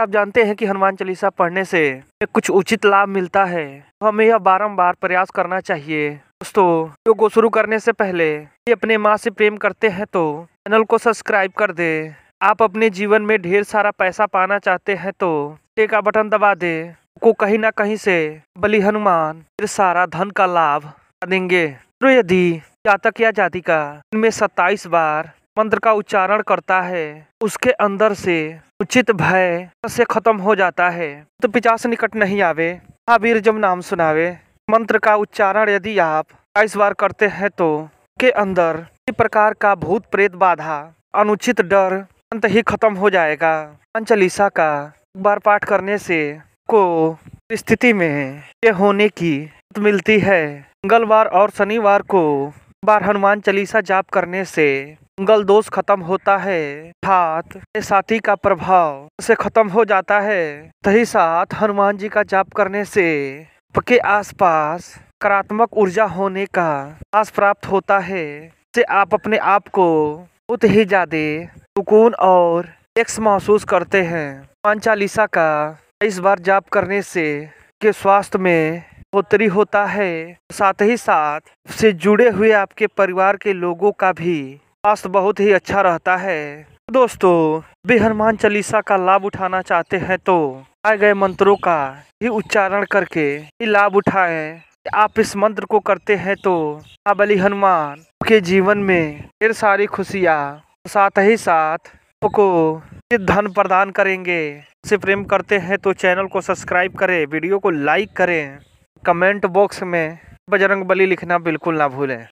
आप जानते हैं कि हनुमान चालीसा पढ़ने से कुछ उचित लाभ मिलता है तो हमें यह बारंबार प्रयास करना चाहिए दोस्तों योग को शुरू करने से पहले ये अपने माँ से प्रेम करते हैं तो चैनल को सब्सक्राइब कर दे आप अपने जीवन में ढेर सारा पैसा पाना चाहते हैं तो का बटन दबा दे को कहीं ना कहीं से बलि हनुमान फिर सारा धन का लाभ देंगे तो यदि जातक या जातिका इनमें सत्ताईस बार मंत्र का उच्चारण करता है उसके अंदर से उचित भय से खत्म हो जाता है तो पिचास निकट नहीं आवे महावीर जब नाम सुनावे मंत्र का उच्चारण यदि आप इस बार करते हैं तो के अंदर किसी प्रकार का भूत प्रेत बाधा अनुचित डर अंत ही खत्म हो जाएगा पंचलीसा का एक बार पाठ करने से को स्थिति में ये होने की मिलती है मंगलवार और शनिवार को बार हनुमान चालीसा जाप करने से मंगल दोष खत्म होता है हाथ साथी का प्रभाव से खत्म हो जाता है तही साथ हनुमान जी का जाप करने से आपके आसपास कारात्मक ऊर्जा होने का आस प्राप्त होता है से आप अपने आप को बहुत ही ज्यादा सुकून और एक्स महसूस करते हैं हनुमान चालीसा का इस बार जाप करने से के स्वास्थ्य में बोतरी होता है साथ ही साथ से जुड़े हुए आपके परिवार के लोगों का भी स्वास्थ्य बहुत ही अच्छा रहता है दोस्तों भी हनुमान चालीसा का लाभ उठाना चाहते हैं तो आए गए मंत्रों का ही उच्चारण करके ही लाभ उठाएं आप इस मंत्र को करते हैं तो बली हनुमान के जीवन में फिर सारी खुशियाँ साथ ही साथ आपको धन प्रदान करेंगे से प्रेम करते हैं तो चैनल को सब्सक्राइब करें वीडियो को लाइक करें कमेंट बॉक्स में बजरंग बली लिखना बिल्कुल ना भूलें